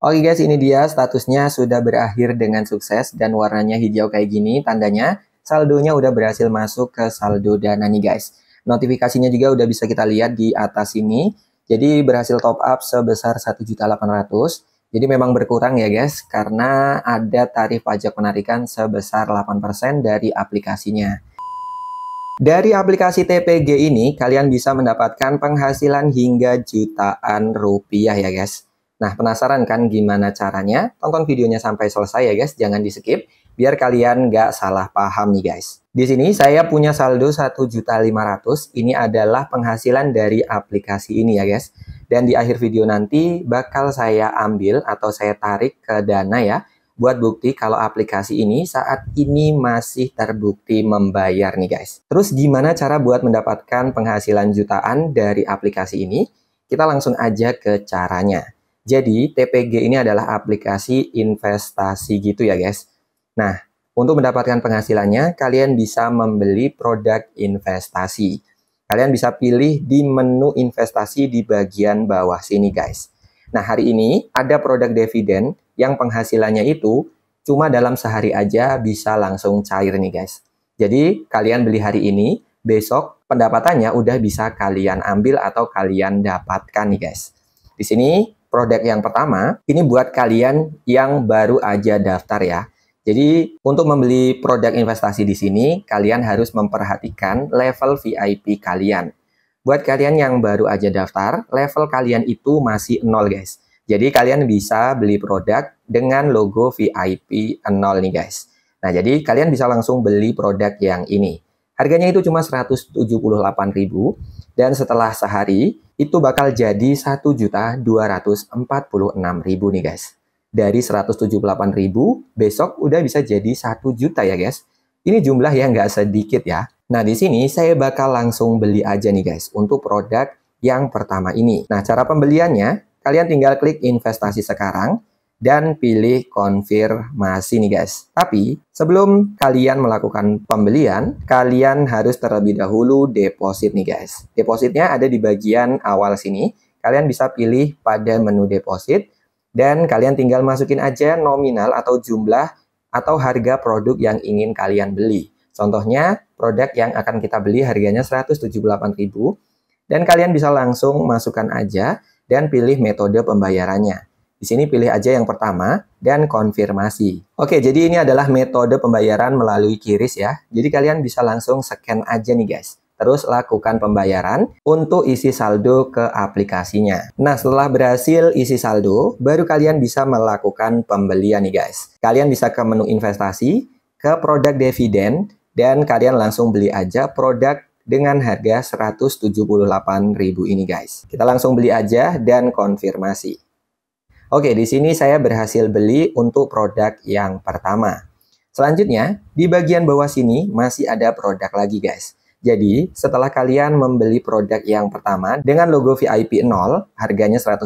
Oke guys, ini dia statusnya sudah berakhir dengan sukses dan warnanya hijau kayak gini, tandanya saldonya udah berhasil masuk ke saldo dana nih guys. Notifikasinya juga udah bisa kita lihat di atas ini. Jadi berhasil top up sebesar 1.800. Jadi memang berkurang ya guys, karena ada tarif pajak penarikan sebesar 8% dari aplikasinya. Dari aplikasi TPG ini, kalian bisa mendapatkan penghasilan hingga jutaan rupiah ya guys. Nah, penasaran kan gimana caranya? Tonton videonya sampai selesai ya guys, jangan di skip biar kalian nggak salah paham nih guys. Di sini saya punya saldo 1.500. Ini adalah penghasilan dari aplikasi ini ya guys. Dan di akhir video nanti bakal saya ambil atau saya tarik ke dana ya buat bukti kalau aplikasi ini saat ini masih terbukti membayar nih guys. Terus gimana cara buat mendapatkan penghasilan jutaan dari aplikasi ini? Kita langsung aja ke caranya. Jadi TPG ini adalah aplikasi investasi gitu ya guys. Nah, untuk mendapatkan penghasilannya, kalian bisa membeli produk investasi. Kalian bisa pilih di menu investasi di bagian bawah sini guys. Nah, hari ini ada produk dividen yang penghasilannya itu cuma dalam sehari aja bisa langsung cair nih guys. Jadi, kalian beli hari ini, besok pendapatannya udah bisa kalian ambil atau kalian dapatkan nih guys. Di sini produk yang pertama, ini buat kalian yang baru aja daftar ya. Jadi untuk membeli produk investasi di sini, kalian harus memperhatikan level VIP kalian. Buat kalian yang baru aja daftar, level kalian itu masih nol guys. Jadi kalian bisa beli produk dengan logo VIP 0 nih guys. Nah jadi kalian bisa langsung beli produk yang ini. Harganya itu cuma 178 ribu dan setelah sehari, itu bakal jadi 1.246.000 nih guys. Dari 178.000, besok udah bisa jadi 1 juta ya guys. Ini jumlah yang nggak sedikit ya. Nah, di sini saya bakal langsung beli aja nih guys untuk produk yang pertama ini. Nah, cara pembeliannya, kalian tinggal klik investasi sekarang, dan pilih konfirmasi nih guys. Tapi sebelum kalian melakukan pembelian, kalian harus terlebih dahulu deposit nih guys. Depositnya ada di bagian awal sini. Kalian bisa pilih pada menu deposit dan kalian tinggal masukin aja nominal atau jumlah atau harga produk yang ingin kalian beli. Contohnya, produk yang akan kita beli harganya 178.000 dan kalian bisa langsung masukkan aja dan pilih metode pembayarannya. Di sini pilih aja yang pertama dan konfirmasi. Oke, jadi ini adalah metode pembayaran melalui kiris ya. Jadi kalian bisa langsung scan aja nih guys. Terus lakukan pembayaran untuk isi saldo ke aplikasinya. Nah, setelah berhasil isi saldo, baru kalian bisa melakukan pembelian nih guys. Kalian bisa ke menu investasi, ke produk dividen, dan kalian langsung beli aja produk dengan harga 178.000 ini guys. Kita langsung beli aja dan konfirmasi. Oke, di sini saya berhasil beli untuk produk yang pertama. Selanjutnya, di bagian bawah sini masih ada produk lagi guys. Jadi, setelah kalian membeli produk yang pertama dengan logo VIP 0, harganya 178.000,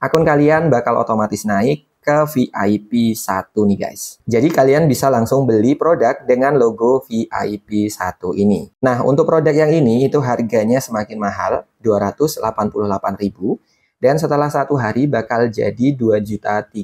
akun kalian bakal otomatis naik ke VIP 1 nih guys. Jadi kalian bisa langsung beli produk dengan logo VIP 1 ini. Nah, untuk produk yang ini itu harganya semakin mahal, 288.000 dan setelah satu hari bakal jadi 2.300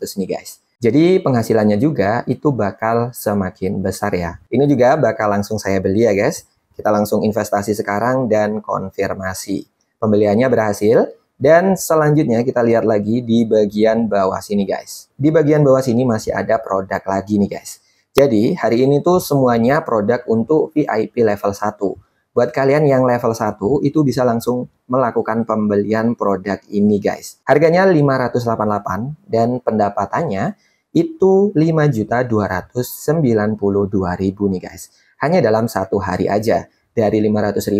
nih guys. Jadi penghasilannya juga itu bakal semakin besar ya. Ini juga bakal langsung saya beli ya guys. Kita langsung investasi sekarang dan konfirmasi. Pembeliannya berhasil dan selanjutnya kita lihat lagi di bagian bawah sini guys. Di bagian bawah sini masih ada produk lagi nih guys. Jadi hari ini tuh semuanya produk untuk VIP level 1. Buat kalian yang level 1 itu bisa langsung melakukan pembelian produk ini guys. Harganya 588 dan pendapatannya itu 5.292.000 nih guys. Hanya dalam satu hari aja dari 500.000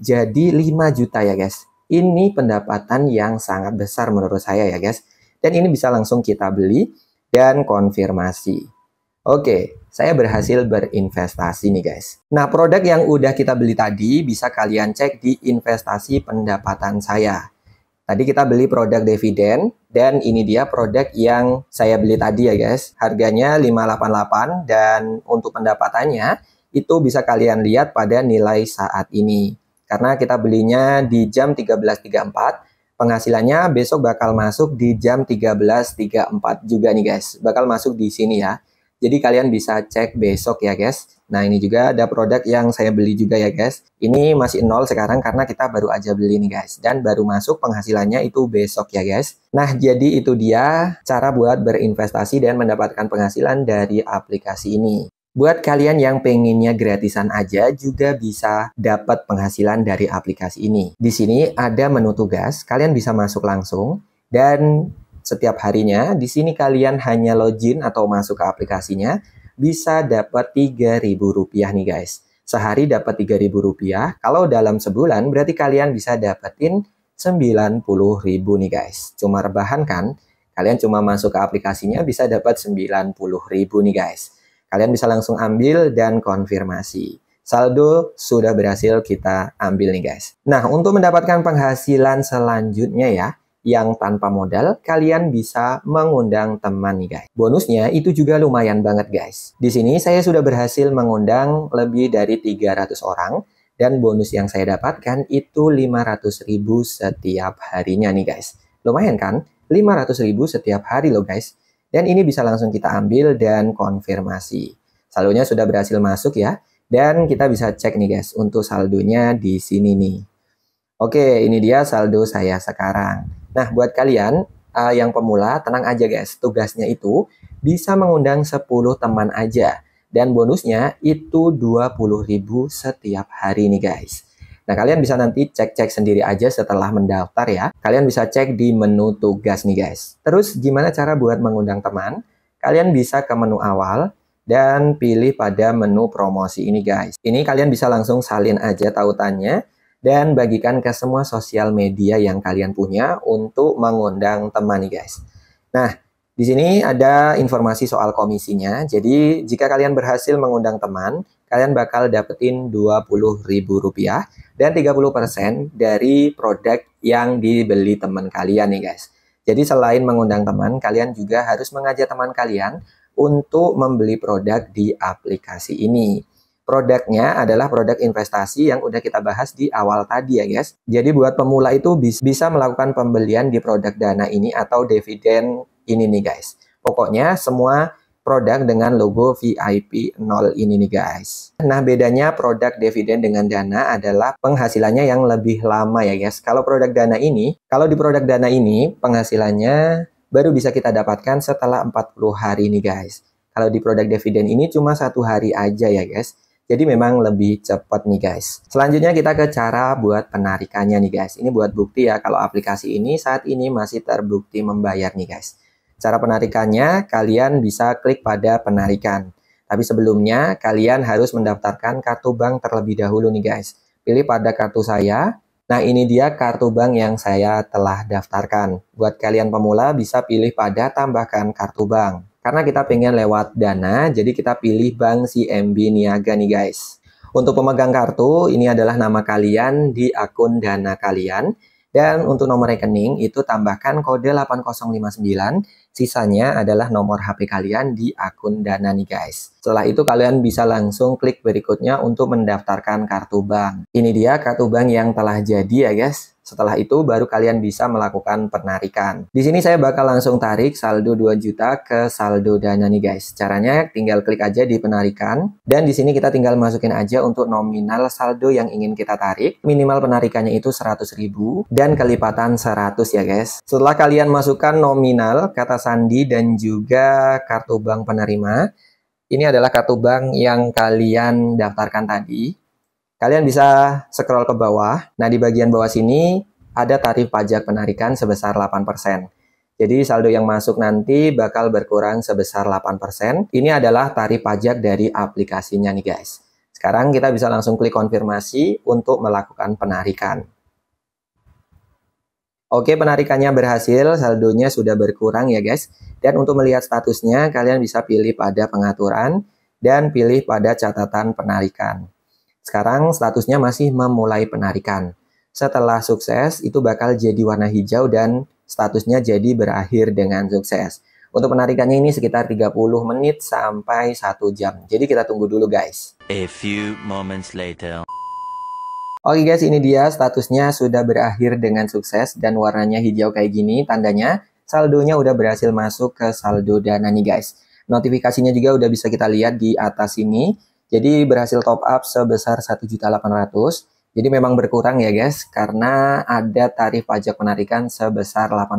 jadi 5 juta ya guys. Ini pendapatan yang sangat besar menurut saya ya guys. Dan ini bisa langsung kita beli dan konfirmasi. Oke, saya berhasil berinvestasi nih guys. Nah, produk yang udah kita beli tadi bisa kalian cek di investasi pendapatan saya. Tadi kita beli produk dividen dan ini dia produk yang saya beli tadi ya guys. Harganya 588 dan untuk pendapatannya itu bisa kalian lihat pada nilai saat ini. Karena kita belinya di jam 13.34, penghasilannya besok bakal masuk di jam 13.34 juga nih guys. Bakal masuk di sini ya. Jadi kalian bisa cek besok ya guys. Nah ini juga ada produk yang saya beli juga ya guys. Ini masih nol sekarang karena kita baru aja beli nih guys. Dan baru masuk penghasilannya itu besok ya guys. Nah jadi itu dia cara buat berinvestasi dan mendapatkan penghasilan dari aplikasi ini. Buat kalian yang pengennya gratisan aja juga bisa dapat penghasilan dari aplikasi ini. Di sini ada menu tugas, kalian bisa masuk langsung dan setiap harinya. Di sini kalian hanya login atau masuk ke aplikasinya bisa dapat Rp3.000 nih guys. Sehari dapat Rp3.000. Kalau dalam sebulan berarti kalian bisa dapetin Rp90.000 nih guys. Cuma rebahan kan? Kalian cuma masuk ke aplikasinya bisa dapat Rp90.000 nih guys. Kalian bisa langsung ambil dan konfirmasi saldo sudah berhasil kita ambil nih guys. Nah, untuk mendapatkan penghasilan selanjutnya ya, yang tanpa modal, kalian bisa mengundang teman nih guys. Bonusnya itu juga lumayan banget guys. Di sini saya sudah berhasil mengundang lebih dari 300 orang dan bonus yang saya dapatkan itu 500 ribu setiap harinya nih guys. Lumayan kan? 500 ribu setiap hari loh guys. Dan ini bisa langsung kita ambil dan konfirmasi. Saldonya sudah berhasil masuk ya. Dan kita bisa cek nih guys untuk saldonya di sini nih. Oke, ini dia saldo saya sekarang. Nah, buat kalian uh, yang pemula, tenang aja guys. Tugasnya itu bisa mengundang 10 teman aja. Dan bonusnya itu 20.000 setiap hari nih guys. Nah, kalian bisa nanti cek-cek sendiri aja setelah mendaftar ya. Kalian bisa cek di menu tugas nih guys. Terus gimana cara buat mengundang teman? Kalian bisa ke menu awal, dan pilih pada menu promosi ini guys. Ini kalian bisa langsung salin aja tautannya dan bagikan ke semua sosial media yang kalian punya untuk mengundang teman nih guys. Nah, di sini ada informasi soal komisinya. Jadi, jika kalian berhasil mengundang teman, kalian bakal dapetin Rp20.000 dan 30% dari produk yang dibeli teman kalian nih guys. Jadi, selain mengundang teman, kalian juga harus mengajak teman kalian untuk membeli produk di aplikasi ini produknya adalah produk investasi yang udah kita bahas di awal tadi ya guys. Jadi buat pemula itu bisa melakukan pembelian di produk dana ini atau dividen ini nih guys. Pokoknya semua produk dengan logo VIP 0 ini nih guys. Nah bedanya produk dividen dengan dana adalah penghasilannya yang lebih lama ya guys. Kalau produk dana ini, kalau di produk dana ini penghasilannya baru bisa kita dapatkan setelah 40 hari nih guys. Kalau di produk dividen ini cuma satu hari aja ya guys. Jadi memang lebih cepat nih guys. Selanjutnya kita ke cara buat penarikannya nih guys. Ini buat bukti ya kalau aplikasi ini saat ini masih terbukti membayar nih guys. Cara penarikannya kalian bisa klik pada penarikan. Tapi sebelumnya kalian harus mendaftarkan kartu bank terlebih dahulu nih guys. Pilih pada kartu saya. Nah ini dia kartu bank yang saya telah daftarkan. Buat kalian pemula bisa pilih pada tambahkan kartu bank. Karena kita pengen lewat Dana, jadi kita pilih Bank CMB Niaga nih guys. Untuk pemegang kartu, ini adalah nama kalian di akun Dana kalian. Dan untuk nomor rekening itu tambahkan kode 8059 Sisanya adalah nomor HP kalian di akun Dana nih guys. Setelah itu kalian bisa langsung klik berikutnya untuk mendaftarkan kartu bank. Ini dia kartu bank yang telah jadi ya guys. Setelah itu baru kalian bisa melakukan penarikan. Di sini saya bakal langsung tarik saldo 2 juta ke saldo Dana nih guys. Caranya tinggal klik aja di penarikan dan di sini kita tinggal masukin aja untuk nominal saldo yang ingin kita tarik. Minimal penarikannya itu ribu dan kelipatan 100 ya guys. Setelah kalian masukkan nominal kata Sandi dan juga kartu bank penerima. Ini adalah kartu bank yang kalian daftarkan tadi. Kalian bisa scroll ke bawah. Nah, di bagian bawah sini ada tarif pajak penarikan sebesar 8%. Jadi saldo yang masuk nanti bakal berkurang sebesar 8%. Ini adalah tarif pajak dari aplikasinya nih guys. Sekarang kita bisa langsung klik konfirmasi untuk melakukan penarikan. Oke, penarikannya berhasil, saldonya sudah berkurang ya guys. Dan untuk melihat statusnya, kalian bisa pilih pada pengaturan dan pilih pada catatan penarikan. Sekarang statusnya masih memulai penarikan. Setelah sukses, itu bakal jadi warna hijau dan statusnya jadi berakhir dengan sukses. Untuk penarikannya ini sekitar 30 menit sampai 1 jam. Jadi kita tunggu dulu guys. A few moments later. Oke guys, ini dia statusnya sudah berakhir dengan sukses dan warnanya hijau kayak gini, tandanya saldonya udah berhasil masuk ke saldo dana nih guys. Notifikasinya juga udah bisa kita lihat di atas ini. Jadi berhasil top up sebesar 1.800. Jadi memang berkurang ya guys, karena ada tarif pajak penarikan sebesar 8%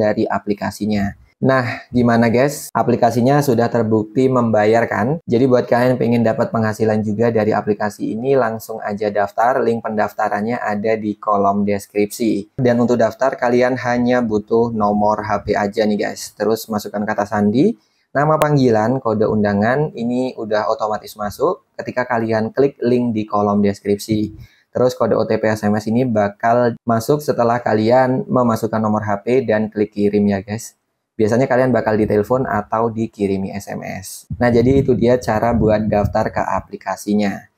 dari aplikasinya. Nah, gimana guys? Aplikasinya sudah terbukti membayarkan. Jadi buat kalian yang pengen dapat penghasilan juga dari aplikasi ini, langsung aja daftar. Link pendaftarannya ada di kolom deskripsi. Dan untuk daftar, kalian hanya butuh nomor HP aja nih guys. Terus masukkan kata sandi, nama panggilan, kode undangan, ini udah otomatis masuk ketika kalian klik link di kolom deskripsi. Terus kode OTP SMS ini bakal masuk setelah kalian memasukkan nomor HP dan klik kirim ya guys biasanya kalian bakal ditelepon atau dikirimi SMS. Nah, jadi itu dia cara buat daftar ke aplikasinya.